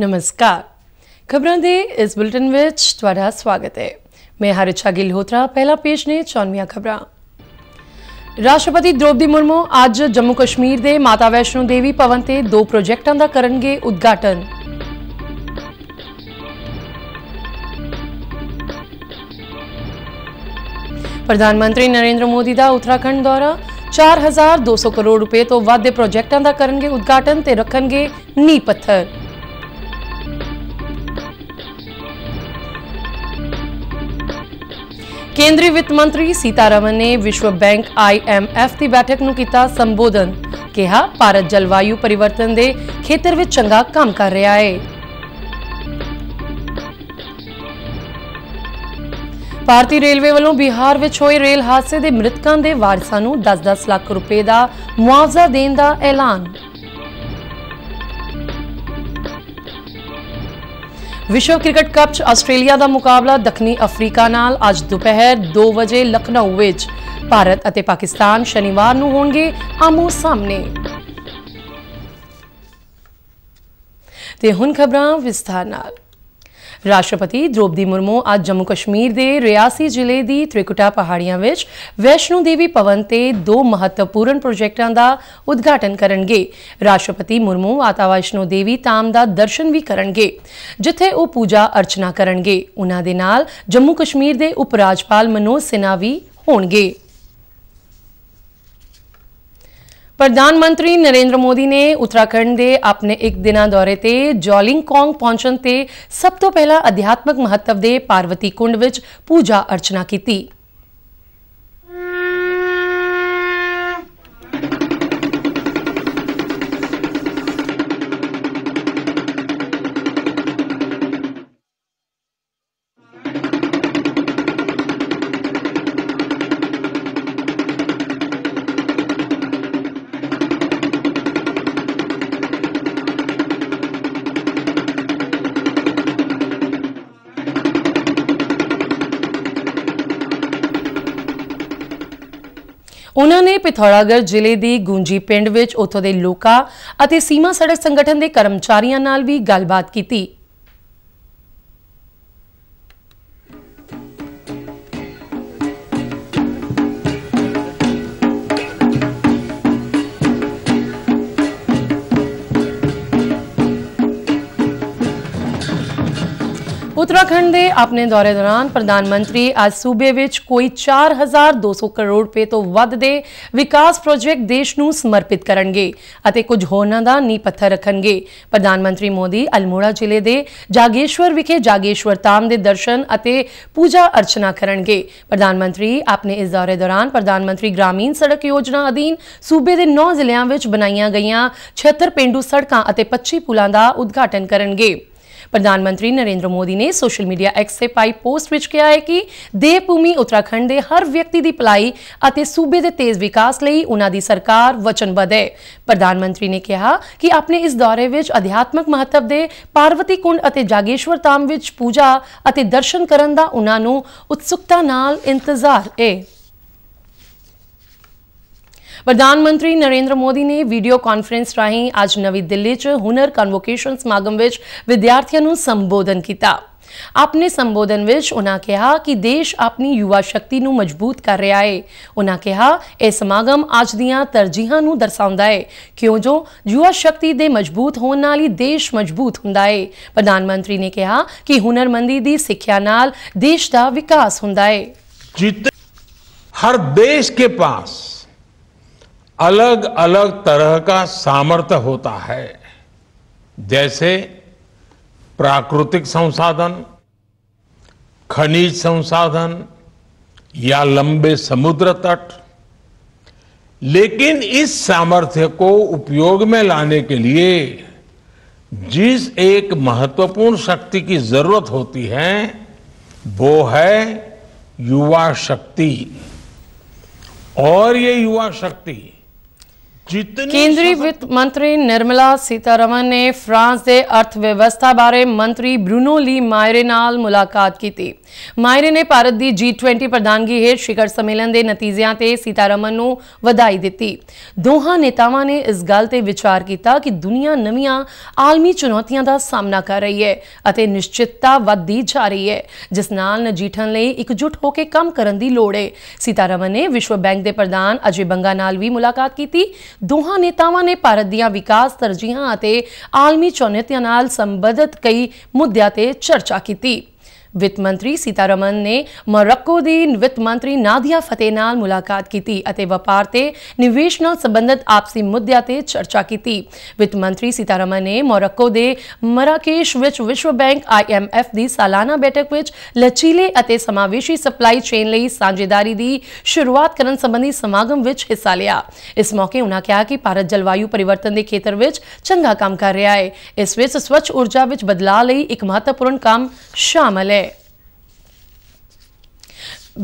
ਨਮਸਕਾਰ ਖਬਰਾਂ ਦੇ ਇਸ ਬੁਲਟਨ ਵਿੱਚ ਤੁਹਾਡਾ ਸਵਾਗਤ ਹੈ ਮੈਂ ਹਰਿਚਾ ਗਿੱਲ ਹੋਤਰਾ ਪਹਿਲਾ ਪੇਸ਼ ਨੇ ਚੌਨਵੀਆਂ ਖਬਰਾਂ ਰਾਸ਼ਟਰਪਤੀ ਦ੍ਰੋਪਦੀ ਮੁਰਮੂ ਅੱਜ ਜੰਮੂ ਕਸ਼ਮੀਰ ਦੇ ਮਾਤਾ ਵੈਸ਼ਨੋ ਦੇਵੀ ਭਵਨ ਤੇ ਦੋ ਪ੍ਰੋਜੈਕਟਾਂ ਦਾ ਕਰਨਗੇ ਉਦਘਾਟਨ ਪ੍ਰਧਾਨ ਮੰਤਰੀ ਨਰਿੰਦਰ ਮੋਦੀ ਦਾ ਉਤਰਾਖੰਡ ਦੌਰਾ 4200 ਕਰੋੜ ਰੁਪਏ ਤੋਂ ਵੱਧ ਦੇ ਪ੍ਰੋਜੈਕਟਾਂ ਦਾ ਕਰਨਗੇ ਉਦਘਾਟਨ ਤੇ ਰੱਖਣਗੇ ਨੀਂਹ ਪੱਥਰ ਕੇਂਦਰੀ ਵਿੱਤ ਮੰਤਰੀ ਸੀਤਾਰਮਨ ਨੇ ਵਿਸ਼ਵ ਬੈਂਕ IMF ਦੀ ਬੈਠਕ ਨੂੰ ਕੀਤਾ ਸੰਬੋਧਨ ਕਿਹਾ ਭਾਰਤ ਜਲਵਾਯੂ ਪਰਿਵਰਤਨ ਦੇ ਖੇਤਰ ਵਿੱਚ ਚੰਗਾ ਕੰਮ ਕਰ ਰਿਹਾ ਹੈ ਭਾਰਤੀ ਰੇਲਵੇ ਵੱਲੋਂ ਬਿਹਾਰ ਵਿੱਚ ਹੋਏ ਰੇਲ ਹਾਦਸੇ ਦੇ ਮ੍ਰਿਤਕਾਂ ਦੇ ਵਾਰਸਾਂ ਨੂੰ 10-10 ਲੱਖ ਰੁਪਏ ਦਾ ਮੁਆਵਜ਼ਾ ਦੇਣ ਦਾ ਐਲਾਨ ਵਿਸ਼ਵ ਕ੍ਰਿਕਟ ਕੱਪ 'ਚ ਆਸਟ੍ਰੇਲੀਆ ਦਾ ਮੁਕਾਬਲਾ ਦੱਖਣੀ ਅਫਰੀਕਾ ਨਾਲ ਅੱਜ ਦੁਪਹਿਰ 2 ਵਜੇ ਲਖਨਊ ਵਿੱਚ ਭਾਰਤ ਅਤੇ ਪਾਕਿਸਤਾਨ ਸ਼ਨੀਵਾਰ ਨੂੰ ਹੋਣਗੇ ਆਮੋ ਸਾਹਮਣੇ ਤੇ ਹੁਣ ਖਬਰਾਂ ਵਿਸਥਾਰ ਨਾਲ ਰਾਸ਼ਟਰਪਤੀ ਦ੍ਰੋਪਦੀ ਮੁਰਮੂ ਅੱਜ ਜੰਮੂ ਕਸ਼ਮੀਰ ਦੇ ਰਿਆਸੀ ਜ਼ਿਲ੍ਹੇ ਦੀ ਤ੍ਰਿਕੁਟਾ ਪਹਾੜੀਆਂ ਵਿੱਚ ਵੈਸ਼ਨੂ ਦੇਵੀ ਪਵਨ ਤੇ ਦੋ ਮਹੱਤਵਪੂਰਨ ਪ੍ਰੋਜੈਕਟਾਂ ਦਾ ਉਦਘਾਟਨ ਕਰਨਗੇ ਰਾਸ਼ਟਰਪਤੀ ਮੁਰਮੂ ਆਤਾ ਵੈਸ਼ਨੂ ਦੇਵੀ ਤਾਮ ਦਾ ਦਰਸ਼ਨ ਵੀ ਕਰਨਗੇ ਜਿੱਥੇ ਉਹ ਪੂਜਾ ਅਰਚਨਾ ਕਰਨਗੇ ਉਹਨਾਂ ਦੇ ਨਾਲ ਜੰਮੂ ਕਸ਼ਮੀਰ ਦੇ ਉਪ ਰਾਜਪਾਲ ਮਨੋਜ ਸਿਨਾ ਵੀ ਹੋਣਗੇ ਪ੍ਰਧਾਨ ਮੰਤਰੀ ਨਰਿੰਦਰ ਮੋਦੀ ਨੇ ਉੱਤਰਾਖੰਡ ਦੇ ਆਪਣੇ ਇੱਕ ਦਿਨਾਂ ਦੌਰੇ ਤੇ ਜੋਲਿੰਗਕੋਂਗ ਪਹੁੰਚਣ ਤੇ ਸਭ ਤੋਂ ਪਹਿਲਾਂ ਅਧਿਆਤਮਕ ਮਹੱਤਵ ਦੇ ਪਾਰਵਤੀ ਕੁੰਡ ਵਿੱਚ ਪੂਜਾ ਅਰਚਨਾ ਕੀਤੀ ਉਹਨਾਂ ਨੇ ਪਿਥੌਰਾਗੜ੍ਹ ਜ਼ਿਲ੍ਹੇ ਦੀ ਗੂੰਜੀ ਪਿੰਡ ਵਿੱਚ ਉੱਥੋਂ ਦੇ ਲੋਕਾਂ ਅਤੇ ਸੀਮਾ ਸੜਕ ਸੰਗਠਨ ਦੇ ਕਰਮਚਾਰੀਆਂ ਨਾਲ ਵੀ ਗੱਲਬਾਤ ਕੀਤੀ ਉੱਤਰਾਖੰਡ ਦੇ ਆਪਣੇ ਦੌਰੇ ਦੌਰਾਨ ਪ੍ਰਧਾਨ ਮੰਤਰੀ ਅੱਜ ਸੂਬੇ ਵਿੱਚ ਕੋਈ 4200 ਕਰੋੜ ਰੁਪਏ ਤੋਂ ਵੱਧ ਦੇ ਵਿਕਾਸ ਪ੍ਰੋਜੈਕਟ ਦੇਸ਼ ਨੂੰ ਸਮਰਪਿਤ ਕਰਨਗੇ ਅਤੇ ਕੁਝ ਹੋਰਨਾਂ ਦਾ ਨੀਂਹ ਪੱਥਰ ਰੱਖਣਗੇ ਪ੍ਰਧਾਨ ਮੰਤਰੀ ਮੋਦੀ ਅਲਮੋੜਾ ਜ਼ਿਲ੍ਹੇ ਦੇ ਜਾਗੇਸ਼ਵਰ ਵਿਖੇ ਜਾਗੇਸ਼ਵਰ ਤਾਮ ਦੇ ਦਰਸ਼ਨ ਅਤੇ ਪੂਜਾ ਅਰਚਨਾ ਕਰਨਗੇ ਪ੍ਰਧਾਨ ਮੰਤਰੀ ਆਪਣੇ ਇਸ ਦੌਰੇ ਦੌਰਾਨ ਪ੍ਰਧਾਨ ਮੰਤਰੀ ਗ੍ਰਾਮੀਣ ਸੜਕ ਯੋਜਨਾ ਅਧੀਨ ਸੂਬੇ ਦੇ 9 ਜ਼ਿਲ੍ਹਿਆਂ ਵਿੱਚ ਬਣਾਈਆਂ ਗਈਆਂ 76 ਪਿੰਡੂ ਸੜਕਾਂ ਅਤੇ 25 ਪੁਲਾਂ ਦਾ ਉਦਘਾਟਨ ਕਰਨਗੇ ਪ੍ਰਧਾਨ ਮੰਤਰੀ ਨਰਿੰਦਰ ਮੋਦੀ ਨੇ ਸੋਸ਼ਲ ਮੀਡੀਆ ਐਕਸ ਤੇ ਪਾਈ ਪੋਸਟ ਵਿੱਚ ਕਿਹਾ ਹੈ ਕਿ ਦੇਵ ਭੂਮੀ ਉੱਤਰਾਖੰਡ ਦੇ ਹਰ ਵਿਅਕਤੀ ਦੀ ਭਲਾਈ ਅਤੇ ਸੂਬੇ ਦੇ ਤੇਜ਼ ਵਿਕਾਸ ਲਈ ਉਹਨਾਂ ਦੀ ਸਰਕਾਰ ਵਚਨਬੱਧ ਹੈ ਪ੍ਰਧਾਨ ਮੰਤਰੀ ਨੇ ਕਿਹਾ ਕਿ ਆਪਣੇ ਇਸ ਦੌਰੇ ਵਿੱਚ ਅਧਿਆਤਮਕ ਮਹੱਤਵ ਦੇ ਪਾਰਵਤੀ ਕੁੰਡ ਅਤੇ ਜਾਗੇਸ਼ਵਰ ਧਾਮ ਵਿੱਚ ਪੂਜਾ ਅਤੇ ਦਰਸ਼ਨ ਕਰਨ ਦਾ ਉਹਨਾਂ ਨੂੰ ਉਤਸੁਕਤਾ ਨਾਲ ਇੰਤਜ਼ਾਰ ਹੈ ਪ੍ਰਧਾਨ ਮੰਤਰੀ ਨਰਿੰਦਰ ਮੋਦੀ ਨੇ ਵੀਡੀਓ ਕਾਨਫਰੰਸ ਰਾਹੀਂ ਅੱਜ ਨਵੀਂ ਦਿੱਲੀ 'ਚ ਹੁਨਰ ਕਨਵੋਕੇਸ਼ਨ ਸਮਾਗਮ ਵਿੱਚ ਵਿਦਿਆਰਥੀਆਂ ਨੂੰ ਸੰਬੋਧਨ ਕੀਤਾ। ਆਪਣੇ ਸੰਬੋਧਨ ਵਿੱਚ ਉਹਨਾਂ ਕਿਹਾ ਕਿ ਦੇਸ਼ ਆਪਣੀ ਯੁਵਾ ਸ਼ਕਤੀ ਨੂੰ ਮਜ਼ਬੂਤ ਕਰ ਰਿਹਾ ਹੈ ਉਹਨਾਂ ਕਿਹਾ ਇਹ ਸਮਾਗਮ ਅੱਜ ਦੀਆਂ ਤਰਜੀਹਾਂ ਨੂੰ ਦਰਸਾਉਂਦਾ ਹੈ ਕਿਉਂ ਜੋ ਯੁਵਾ ਸ਼ਕਤੀ ਦੇ ਮਜ਼ਬੂਤ ਹੋਣ ਨਾਲ ਹੀ ਦੇਸ਼ ਮਜ਼ਬੂਤ ਹੁੰਦਾ ਹੈ ਪ੍ਰਧਾਨ ਮੰਤਰੀ ਨੇ ਕਿਹਾ ਕਿ ਹੁਨਰਮੰਦੀ ਦੀ ਸਿੱਖਿਆ ਨਾਲ ਦੇਸ਼ ਦਾ ਵਿਕਾਸ ਹੁੰਦਾ ਹੈ ਜਿੱਤੇ ਹਰ ਦੇਸ਼ ਕੇ ਪਾਸ अलग अलग तरह का सामर्थ्य होता है जैसे प्राकृतिक संसाधन खनिज संसाधन या लंबे समुद्र तट लेकिन इस सामर्थ्य को उपयोग में लाने के लिए जिस एक महत्वपूर्ण शक्ति की जरूरत होती है वो है युवा शक्ति और ये युवा शक्ति ਕੇਂਦਰੀ ਵਿੱਤ ਮੰਤਰੀ ਨਿਰਮਲਾ ਸੀਤਾਰਮਨ ਨੇ ਫਰਾਂਸ ਦੇ ਅਰਥ ਵਿਵਸਥਾ ਬਾਰੇ ਮੰਤਰੀ ਬਰੂਨੋ ਲੀ ਮਾਇਰੇ ਨਾਲ ਮੁਲਾਕਾਤ ਕੀਤੀ ਮਾਇਰੇ ਨੇ ਭਾਰਤ ਦੀ G20 ਪ੍ਰਧਾਨਗੀ ਹੇਠ ਸ਼ਿਖਰ ਸੰਮੇਲਨ ਦੇ ਨਤੀਜਿਆਂ ਤੇ ਸੀਤਾਰਮਨ ਨੂੰ ਵਧਾਈ ਦਿੱਤੀ ਦੋਹਾਂ ਨੇਤਾਵਾਂ ਨੇ ਇਸ ਗੱਲ ਤੇ ਵਿਚਾਰ ਕੀਤਾ ਕਿ ਦੁਨੀਆ ਨਵੀਆਂ ਆਲਮੀ ਚੁਣੌਤੀਆਂ ਦਾ ਸਾਹਮਣਾ ਕਰ ਰਹੀ ਹੈ ਅਤੇ ਨਿਸ਼ਚਿਤਤਾ ਵੱਧਦੀ ਜਾ ਰਹੀ ਹੈ ਜਿਸ ਨਾਲ ਨਜਿੱਠਣ ਲਈ ਇਕਜੁੱਟ ਹੋ ਕੇ ਕੰਮ ਕਰਨ ਦੀ ਲੋੜ ਹੈ ਸੀਤਾਰਮਨ ਨੇ ਵਿਸ਼ਵ ਬੈਂਕ ਦੇ ਪ੍ਰਧਾਨ ਅਜੇ ਬੰਗਾ ਨਾਲ ਵੀ ਮੁਲਾਕਾਤ ਕੀਤੀ ਦੋਹਾਂ ਨੇਤਾਵਾਂ ਨੇ ਭਾਰਤ ਦੀਆਂ ਵਿਕਾਸ ਤਰਜੀਹਾਂ ਅਤੇ ਆਲਮੀ ਚੁਣੌਤੀਆਂ ਨਾਲ ਸੰਬੰਧਿਤ ਕਈ ਮੁੱਦਿਆਂ ਤੇ ਚਰਚਾ ਕੀਤੀ ਵਿੱਤ ਮੰਤਰੀ ਸੀਤਾਰਮਨ ਨੇ ਮਰੱਕੋ ਦੀ ਵਿੱਤ ਮੰਤਰੀ ਨਾਦੀਆ ਫਤੇ ਨਾਲ ਮੁਲਾਕਾਤ ਕੀਤੀ ਅਤੇ ਵਪਾਰ ਤੇ ਨਿਵੇਸ਼ ਨਾਲ ਸੰਬੰਧਿਤ ਆਪਸੀ ਮੁੱਦਿਆਂ ਤੇ ਚਰਚਾ ਕੀਤੀ ਵਿੱਤ ਮੰਤਰੀ ਸੀਤਾਰਮਨ ਨੇ ਮਰੱਕੋ ਦੇ ਮਰਾਕੇਸ਼ ਵਿੱਚ ਵਿਸ਼ਵ ਬੈਂਕ ਆਈਐਮਐਫ ਦੀ ਸਾਲਾਨਾ ਬੈਠਕ ਵਿੱਚ ਲਚੀਲੇ ਅਤੇ ਸਮਾਵੇਸ਼ੀ ਸਪਲਾਈ ਚੇਨ ਲਈ ਸਾਂਝੇਦਾਰੀ ਦੀ ਸ਼ੁਰੂਆਤ ਕਰਨ ਸੰਬੰਧੀ ਸਮਾਗਮ ਵਿੱਚ ਹਿੱਸਾ ਲਿਆ ਇਸ ਮੌਕੇ ਉਨ੍ਹਾਂ ਕਿਹਾ ਕਿ ਭਾਰਤ ਜਲਵਾਯੂ ਪਰਿਵਰਤਨ ਦੇ ਖੇਤਰ ਵਿੱਚ ਚੰਗਾ ਕੰਮ ਕਰ ਰਿਹਾ ਹੈ ਇਸ ਵਿੱਚ ਸਵੱਛ ਊਰਜਾ ਵਿੱਚ ਬਦਲਾਅ ਲਈ ਇੱਕ ਮਹੱਤਵਪੂਰਨ ਕੰਮ ਸ਼ਾਮਲ ਹੈ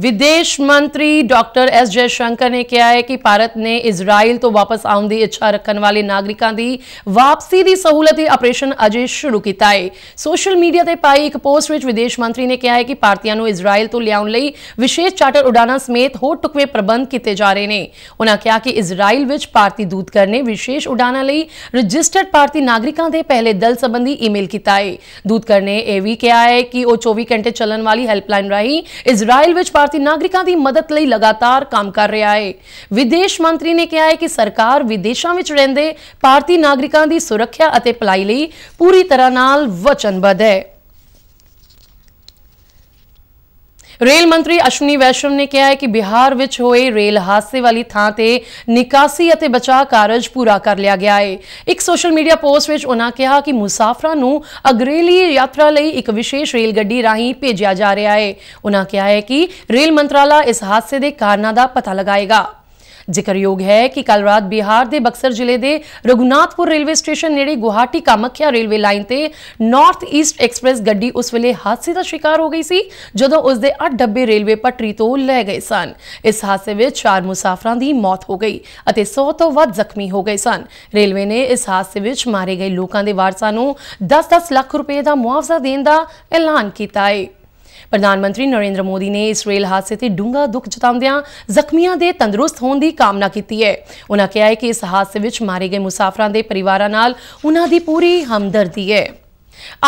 ਵਿਦੇਸ਼ ਮੰਤਰੀ ਡਾਕਟਰ ਐਸ ਜੈ ਸ਼ੰਕਰ ਨੇ ਕਿਹਾ ਹੈ ਕਿ ਭਾਰਤ ਨੇ ਇਜ਼ਰਾਈਲ ਤੋਂ ਵਾਪਸ ਆਉਣ ਦੀ ਇੱਛਾ ਰੱਖਣ ਵਾਲੇ ਨਾਗਰਿਕਾਂ ਦੀ ਵਾਪਸੀ ਦੀ ਸਹੂਲਤ ਲਈ ਆਪਰੇਸ਼ਨ ਅਜੇ ਸ਼ੁਰੂ ਕੀਤਾ ਹੈ ਸੋਸ਼ਲ ਮੀਡੀਆ ਤੇ ਪਾਈ ਇੱਕ ਪੋਸਟ ਵਿੱਚ ਵਿਦੇਸ਼ ਮੰਤਰੀ ਨੇ ਕਿਹਾ ਹੈ ਕਿ ਭਾਰਤੀਆਂ ਨੂੰ ਇਜ਼ਰਾਈਲ ਤੋਂ ਲਿਆਉਣ ਲਈ ਵਿਸ਼ੇਸ਼ ਚਾਰਟਰ ਉਡਾਨਾਂ ਸਮੇਤ ਹੋਰ ਟੁਕਵੇ ਪ੍ਰਬੰਧ ਕੀਤੇ ਜਾ ਰਹੇ ਨੇ ਉਹਨਾਂ ਕਿਹਾ ਕਿ ਇਜ਼ਰਾਈਲ ਵਿੱਚ ਭਾਰਤੀ ਦੂਤ ਨੇ ਵਿਸ਼ੇਸ਼ ਉਡਾਨਾਂ ਲਈ ਰਜਿਸਟਰਡ ਭਾਰਤੀ ਨਾਗਰਿਕਾਂ ਦੇ ਪਹਿਲੇ ਦਲ ਸੰਬੰਧੀ ਈਮੇਲ ਕੀਤਾ ਹੈ ਦੂਤ ਨੇ ਇਹ ਵੀ ਕਿਹਾ ਹੈ ਕਿ ਉਹ 24 ਘੰਟੇ ਚੱਲਣ ਵਾਲੀ ਹੈਲਪਲਾਈਨ ਰਾਹੀਂ ਇਜ਼ਰਾਈਲ ਵਿੱਚ ਭਾਰਤੀ ਨਾਗਰਿਕਾਂ ਦੀ ਮਦਦ ਲਈ ਲਗਾਤਾਰ ਕੰਮ ਕਰ ਰਿਹਾ ਹੈ ਵਿਦੇਸ਼ ਮੰਤਰੀ ਨੇ ਕਿਹਾ ਹੈ ਕਿ ਸਰਕਾਰ ਵਿਦੇਸ਼ਾਂ ਵਿੱਚ ਰਹਿੰਦੇ ਭਾਰਤੀ ਨਾਗਰਿਕਾਂ ਦੀ ਸੁਰੱਖਿਆ ਅਤੇ ਭਲਾਈ ਲਈ ਪੂਰੀ ਤਰ੍ਹਾਂ ਨਾਲ ਵਚਨਬੱਧ ਹੈ ਰੇਲ ਮੰਤਰੀ ਅਸ਼ਵਨੀ ਵੈਸ਼ਵ ਨੇ ਕਿਹਾ ਹੈ ਕਿ ਬਿਹਾਰ ਵਿੱਚ ਹੋਏ ਰੇਲ ਹਾਦਸੇ ਵਾਲੀ ਥਾਂ ਤੇ ਨਿਕਾਸੀ ਅਤੇ ਬਚਾਅ ਕਾਰਜ ਪੂਰਾ ਕਰ ਲਿਆ ਗਿਆ ਹੈ ਇੱਕ ਸੋਸ਼ਲ ਮੀਡੀਆ ਪੋਸਟ ਵਿੱਚ ਉਹਨਾਂ ਕਿਹਾ ਕਿ ਮੁਸਾਫਰਾਂ ਨੂੰ ਅਗਰੇਲੀ ਯਾਤਰਾ ਲਈ ਇੱਕ ਵਿਸ਼ੇਸ਼ ਰੇਲ ਗੱਡੀ ਰਾਹੀਂ ਭੇਜਿਆ ਜਾ ਰਿਹਾ ਹੈ ਉਹਨਾਂ ਕਿਹਾ ਹੈ ਕਿ ਰੇਲ ਮੰਤਰਾਲਾ ਇਸ ਹਾਦਸੇ ਦੇ ਕਾਰਨਾਂ ਦਾ ਪਤਾ ਲਗਾਏਗਾ ਜ਼ਿਕਰਯੋਗ ਹੈ ਕਿ ਕੱਲ ਰਾਤ ਬਿਹਾਰ ਦੇ ਬਕਸਰ ਜ਼ਿਲ੍ਹੇ ਦੇ ਰਗੁਨਾਥਪੁਰ ਰੇਲਵੇ ਸਟੇਸ਼ਨ ਨੇੜੇ ਗੁਹਾਟੀ ਕਾਮਖਿਆ ਰੇਲਵੇ ਲਾਈਨ ਤੇ ਨਾਰਥ ਈਸਟ ਐਕਸਪ੍ਰੈਸ ਗੱਡੀ ਉਸ ਵੇਲੇ ਹਾਦਸੇ ਦਾ ਸ਼ਿਕਾਰ ਹੋ ਗਈ ਸੀ ਜਦੋਂ ਉਸ ਦੇ 8 ਡੱਬੇ ਰੇਲਵੇ ਪਟੜੀ ਤੋਂ ਲੈ ਗਏ ਸਨ ਇਸ ਹਾਦਸੇ ਵਿੱਚ ਚਾਰ ਮੁਸਾਫਰਾਂ ਦੀ ਮੌਤ ਹੋ ਗਈ ਅਤੇ 100 ਤੋਂ ਵੱਧ ਜ਼ਖਮੀ ਹੋ ਗਏ ਸਨ ਰੇਲਵੇ ਨੇ ਇਸ ਹਾਦਸੇ ਵਿੱਚ ਮਾਰੇ ਗਏ ਲੋਕਾਂ ਦੇ ਵਾਰਸਾਂ ਨੂੰ 10-10 ਲੱਖ ਰੁਪਏ ਦਾ ਮੁਆਵਜ਼ਾ ਦੇਣ ਦਾ ਐਲਾਨ ਕੀਤਾ ਹੈ ਪ੍ਰਧਾਨ ਮੰਤਰੀ ਨਰਿੰਦਰ ਮੋਦੀ ਨੇ ਇਸ ਰੇਲ ਹਾਦਸੇ ਤੇ ਡੂੰਘਾ ਦੁੱਖ ਜਤਾਉਂਦਿਆਂ ਜ਼ਖਮੀਆਂ ਦੇ ਤੰਦਰੁਸਤ ਹੋਣ ਦੀ ਕਾਮਨਾ ਕੀਤੀ ਹੈ ਉਹਨਾਂ ਕਿਹਾ ਹੈ ਕਿ ਇਸ ਹਾਦਸੇ ਵਿੱਚ ਮਾਰੇ ਗਏ ਮੁਸਾਫਰਾਂ ਦੇ ਪਰਿਵਾਰਾਂ ਨਾਲ ਉਹਨਾਂ ਦੀ ਪੂਰੀ ਹਮਦਰਦੀ ਹੈ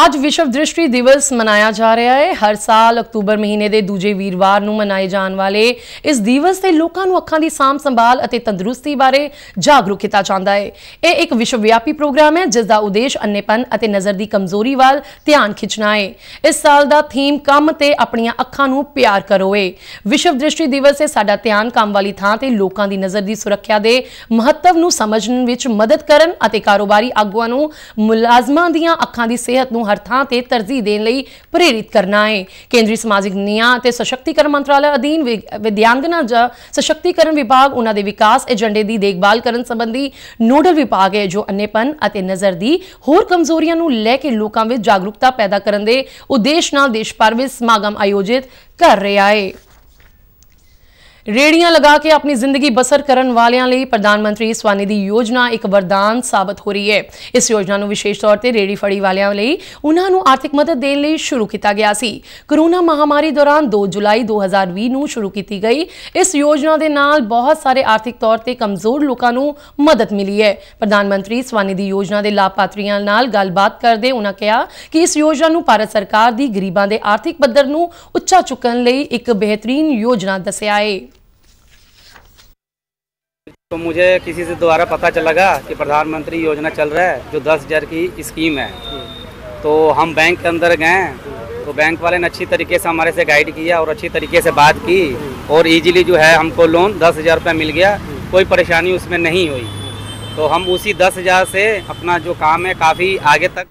ਅੱਜ ਵਿਸ਼ਵ ਦ੍ਰਿਸ਼ਟੀ ਦਿਵਸ ਮਨਾਇਆ ਜਾ ਰਿਹਾ ਹੈ ਹਰ ਸਾਲ ਅਕਤੂਬਰ ਮਹੀਨੇ ਦੇ ਦੂਜੇ ਵੀਰਵਾਰ ਨੂੰ ਮਨਾਏ ਜਾਣ ਵਾਲੇ ਇਸ ਦਿਵਸ ਤੇ ਲੋਕਾਂ ਨੂੰ ਅੱਖਾਂ ਦੀ ਸਾਂਭ ਸੰਭਾਲ ਅਤੇ ਤੰਦਰੁਸਤੀ ਬਾਰੇ ਜਾਗਰੂਕ ਕੀਤਾ ਜਾਂਦਾ ਹੈ ਇਹ ਇੱਕ ਵਿਸ਼ਵ ਵਿਆਪੀ ਪ੍ਰੋਗਰਾਮ ਹੈ ਜਿਸ ਦਾ ਉਦੇਸ਼ ਅੰਨੇਪਨ ਅਤੇ ਨਜ਼ਰ ਦੀ ਕਮਜ਼ੋਰੀ ਵੱਲ ਧਿਆਨ ਖਿੱਚਣਾ ਹੈ ਇਸ ਸਾਲ ਦਾ ਥੀਮ ਕੰਮ ਤੇ ਆਪਣੀਆਂ ਅੱਖਾਂ ਨੂੰ ਪਿਆਰ ਕਰੋ ਹੈ ਵਿਸ਼ਵ ਦ੍ਰਿਸ਼ਟੀ ਦਿਵਸ ਤੇ ਸਾਡਾ ਧਿਆਨ ਕੰਮ ਵਾਲੀ ਥਾਂ ਤੇ ਲੋਕਾਂ ਦੀ ਨਜ਼ਰ ਦੀ ਸੁਰੱਖਿਆ ਦੇ ਮਹੱਤਵ ਨੂੰ ਸਮਝਣ ਵਿੱਚ ਮਦਦ ਕਰਨ ਅਤੇ ਕਾਰੋਬਾਰੀ ਆਗੂਆਂ ਨੂੰ ਮੁਲਾਜ਼ਮਾਂ ਦੀਆਂ ਅੱਖਾਂ ਦੀ ਸਿਹਤ ਸ਼ਮੂਲੀਅਤ ਨੂੰ ਹਰ ਥਾਂ ਤੇ ਤਰਜੀਹ ਦੇਣ ਲਈ ਪ੍ਰੇਰਿਤ ਕਰਨਾ ਹੈ ਕੇਂਦਰੀ ਸਮਾਜਿਕ ਨਿਆਂ ਤੇ ਸਸ਼ਕਤੀਕਰਨ ਮੰਤਰਾਲਾ ਅਧੀਨ ਵਿਦਿਆਂਗਨਾ ਜਾਂ ਸਸ਼ਕਤੀਕਰਨ ਵਿਭਾਗ ਉਹਨਾਂ ਦੇ ਵਿਕਾਸ ਏਜੰਡੇ ਦੀ ਦੇਖਭਾਲ ਕਰਨ ਸੰਬੰਧੀ ਨੋਡਲ ਵਿਭਾਗ ਹੈ ਜੋ ਅੰਨੇਪਨ ਅਤੇ ਨਜ਼ਰ ਦੀ ਹੋਰ ਕਮਜ਼ੋਰੀਆਂ ਨੂੰ ਲੈ ਕੇ ਲੋਕਾਂ ਵਿੱਚ ਜਾਗਰੂਕਤਾ ਪੈਦਾ ਕਰਨ ਦੇ ਉਦੇਸ਼ ਨਾਲ ਦੇਸ਼ ਭਰ ਸਮਾਗਮ ਆਯੋਜਿਤ ਕਰ ਰਿਹਾ ਹੈ ਰੇੜੀਆਂ ਲਗਾ ਕੇ ਆਪਣੀ ਜ਼ਿੰਦਗੀ ਬਸਰ ਕਰਨ ਵਾਲਿਆਂ ਲਈ ਪ੍ਰਧਾਨ ਮੰਤਰੀ ਸਵਾਨਿਧੀ ਯੋਜਨਾ ਇੱਕ ਵਰਦਾਨ ਸਾਬਤ ਹੋ ਰਹੀ ਹੈ ਇਸ ਯੋਜਨਾ ਨੂੰ ਵਿਸ਼ੇਸ਼ ਤੌਰ ਤੇ ਰੇੜੀ ਫੜੀ ਵਾਲਿਆਂ ਲਈ ਉਹਨਾਂ ਨੂੰ ਆਰਥਿਕ ਮਦਦ ਦੇਣ ਲਈ ਸ਼ੁਰੂ ਕੀਤਾ ਗਿਆ ਸੀ ਕਰੋਨਾ ਮਹਾਮਾਰੀ ਦੌਰਾਨ 2 ਜੁਲਾਈ 2020 ਨੂੰ ਸ਼ੁਰੂ ਕੀਤੀ ਗਈ ਇਸ ਯੋਜਨਾ ਦੇ ਨਾਲ ਬਹੁਤ ਸਾਰੇ ਆਰਥਿਕ ਤੌਰ ਤੇ ਕਮਜ਼ੋਰ ਲੋਕਾਂ ਨੂੰ ਮਦਦ ਮਿਲੀ ਹੈ ਪ੍ਰਧਾਨ ਮੰਤਰੀ ਸਵਾਨਿਧੀ ਯੋਜਨਾ ਦੇ ਲਾਭਪਾਤਰੀਆਂ ਨਾਲ ਗੱਲਬਾਤ ਕਰਦੇ ਉਹਨਾਂ ਕਿਹਾ ਕਿ ਇਸ ਯੋਜਨਾ ਨੂੰ ਭਾਰਤ ਸਰਕਾਰ ਦੀ ਗਰੀਬਾਂ ਦੇ ਆਰਥਿਕ ਪੱਧਰ ਨੂੰ ਉੱਚਾ ਚੁੱਕਣ ਲਈ ਇੱਕ ਬਿਹਤਰੀਨ ਯੋਜਨਾ ਦੱਸਿਆ ਹੈ तो मुझे किसी से दोबारा पता चला कि प्रधानमंत्री योजना चल रहा है जो दस हज़ार की स्कीम है तो हम बैंक के अंदर गए तो बैंक वाले ने अच्छी तरीके से हमारे से गाइड किया और अच्छी तरीके से बात की और इजीली जो है हमको लोन दस हज़ार रुपया मिल गया कोई परेशानी उसमें नहीं हुई तो हम उसी दस हज़ार से अपना जो काम है काफ़ी आगे तक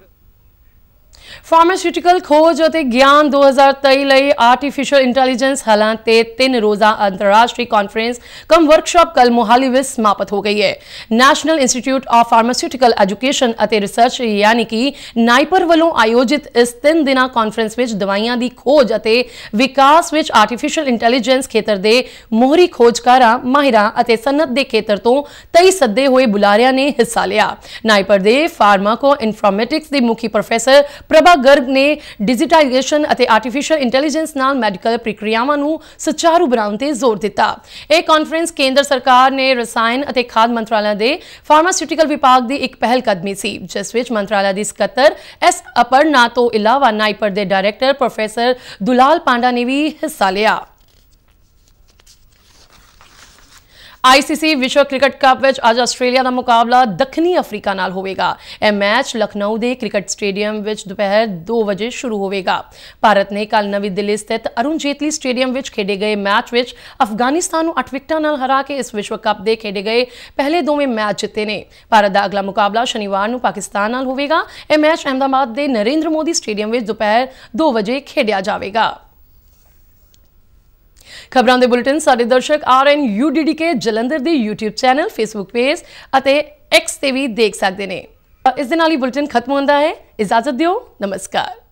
ਫਾਰਮਾਸਿਊਟੀਕਲ ਖੋਜ ਅਤੇ ਗਿਆਨ 2023 ਲਈ ਆਰਟੀਫੀਸ਼ੀਅਲ ਇੰਟੈਲੀਜੈਂਸ ਹਲਾਂ ਤੇ ਤਿੰਨ ਰੋਜ਼ਾ ਅੰਤਰਰਾਸ਼ਟਰੀ ਕਾਨਫਰੰਸ ਕਮ ਵਰਕਸ਼ਾਪ ਕਲ ਮੋਹਾਲੀ ਵਿੱਚ ਸਮਾਪਤ ਹੋ ਗਈ ਹੈ national institute of pharmaceutical education ਅਤੇ ਰਿਸਰਚ ਯਾਨੀ ਕਿ ਨਾਈਪਰ ਵੱਲੋਂ ਆਯੋਜਿਤ ਇਸ ਤਿੰਨ ਦਿਨਾ ਕਾਨਫਰੰਸ ਵਿੱਚ ਦਵਾਈਆਂ ਦੀ ਖੋਜ ਅਤੇ ਵਿਕਾਸ ਵਿੱਚ ਆਰਟੀਫੀਸ਼ੀਅਲ ਇੰਟੈਲੀਜੈਂਸ ਖੇਤਰ ਦੇ ਮੋਹਰੀ ਖੋਜਕਾਰਾਂ ਮਾਹਿਰਾਂ ਅਤੇ ਸਨਅਤ ਦੇ ਖੇਤਰ ਤੋਂ 23 ਸੱਦੇ ਹੋਏ ਬੁਲਾਰਿਆਂ ਨੇ ਹਿੱਸਾ ਲਿਆ ਨਾਈਪਰ ਦੇ ਫਾਰਮਾਕੋ ਇਨਫੋਰਮੈਟਿਕਸ ਦੇ ਮੁਖੀ ਪ੍ਰੋਫੈਸਰ ਸਭਾ ਗਰਗ ਨੇ ਡਿਜੀਟਾਈਜੇਸ਼ਨ ਅਤੇ ਆਰਟੀਫੀਸ਼ੀਅਲ ਇੰਟੈਲੀਜੈਂਸ ਨਾਲ ਮੈਡੀਕਲ ਪ੍ਰਕਿਰਿਆਵਾਂ ਨੂੰ ਸੁਚਾਰੂ ਬਣਾਉਣ ਤੇ ਜ਼ੋਰ ਦਿੱਤਾ ਇਹ ਕਾਨਫਰੰਸ ਕੇਂਦਰ ਸਰਕਾਰ ਨੇ ਰਸਾਇਣ ਅਤੇ ਖਾਦ ਮੰਤਰਾਲਾ ਦੇ ਫਾਰਮਾਸਿਊਟੀਕਲ ਵਿਭਾਗ ਦੀ ਇੱਕ ਪਹਿਲ ਕਦਮੀ ਸੀ ਜਿਸ ਵਿੱਚ ਮੰਤਰਾਲਾ ਦੀ ਸਕੱਤਰ ਐਸ ਅਪਰਨਾ ਤੋਂ ਇਲਾਵਾ ਨਾਈਪਰ ਦੇ ਡਾਇਰੈਕਟਰ ਪ੍ਰੋਫੈਸਰ ਦੁਲਾਲ ਪਾਂਡਾ ਨੇ ਵੀ ਹਿੱਸਾ ਲਿਆ ਆਈਸੀਸੀ ਵਿਸ਼ਵ ਕ੍ਰਿਕਟ ਕੱਪ ਵਿੱਚ ਅੱਜ ਆਸਟ੍ਰੇਲੀਆ ਦਾ ਮੁਕਾਬਲਾ ਦੱਖਣੀ ਅਫਰੀਕਾ ਨਾਲ ਹੋਵੇਗਾ ਇਹ ਮੈਚ ਲਖਨਊ ਦੇ ਕ੍ਰਿਕਟ ਸਟੇਡੀਅਮ ਵਿੱਚ ਦੁਪਹਿਰ 2 ਵਜੇ ਸ਼ੁਰੂ ਹੋਵੇਗਾ ਭਾਰਤ ਨੇ ਕੱਲ ਨਵੀਂ ਦਿੱਲੀ ਸਥਿਤ ਅਰੁਣ ਜੇਤਲੀ ਸਟੇਡੀਅਮ ਵਿੱਚ ਖੇਡੇ ਗਏ ਮੈਚ ਵਿੱਚ ਅਫਗਾਨਿਸਤਾਨ ਨੂੰ 8 ਵਿਕਟਾਂ ਨਾਲ ਹਰਾ ਕੇ ਇਸ ਵਿਸ਼ਵ ਕੱਪ ਦੇ ਖੇਡੇ ਗਏ ਪਹਿਲੇ ਦੋਵੇਂ ਮੈਚ ਜਿੱਤੇ ਨੇ ਭਾਰਤ ਦਾ ਅਗਲਾ ਮੁਕਾਬਲਾ ਸ਼ਨੀਵਾਰ ਨੂੰ ਪਾਕਿਸਤਾਨ ਨਾਲ ਹੋਵੇਗਾ ਇਹ ਮੈਚ ਅਹਿਮਦਾਬਾਦ ਦੇ ਨਰਿੰਦਰ ਮੋਦੀ ਸਟੇਡੀਅਮ ਵਿੱਚ ਦੁਪਹਿਰ 2 ਵਜੇ ਖੇਡਿਆ ਜਾਵੇਗਾ ਖਬਰਾਂ ਦੇ ਬੁਲੇਟਿਨ ਸਾਡੇ ਦਰਸ਼ਕ ਆਰਐਨ ਯੂਡੀਡੀਕੇ ਜਲੰਧਰ ਦੀ YouTube ਚੈਨਲ Facebook ਪੇਜ ਅਤੇ X ਤੇ ਵੀ ਦੇਖ ਸਕਦੇ ਨੇ ਇਸ ਦੇ ਨਾਲ ਹੀ ਬੁਲੇਟਿਨ ਖਤਮ ਹੁੰਦਾ ਹੈ ਇਜਾਜ਼ਤ ਦਿਓ ਨਮਸਕਾਰ